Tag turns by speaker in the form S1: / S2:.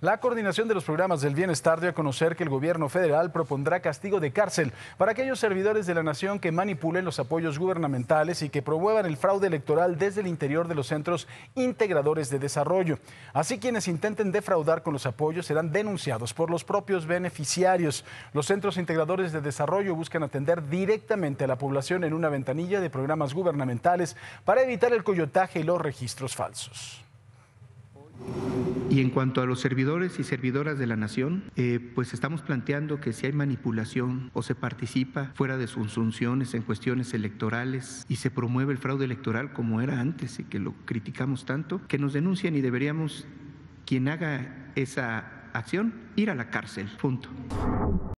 S1: La coordinación de los programas del bienestar dio a conocer que el gobierno federal propondrá castigo de cárcel para aquellos servidores de la nación que manipulen los apoyos gubernamentales y que promuevan el fraude electoral desde el interior de los centros integradores de desarrollo. Así quienes intenten defraudar con los apoyos serán denunciados por los propios beneficiarios. Los centros integradores de desarrollo buscan atender directamente a la población en una ventanilla de programas gubernamentales para evitar el coyotaje y los registros falsos.
S2: Y en cuanto a los servidores y servidoras de la nación, eh, pues estamos planteando que si hay manipulación o se participa fuera de sus funciones en cuestiones electorales y se promueve el fraude electoral como era antes y que lo criticamos tanto, que nos denuncien y deberíamos quien haga esa acción ir a la cárcel. Punto.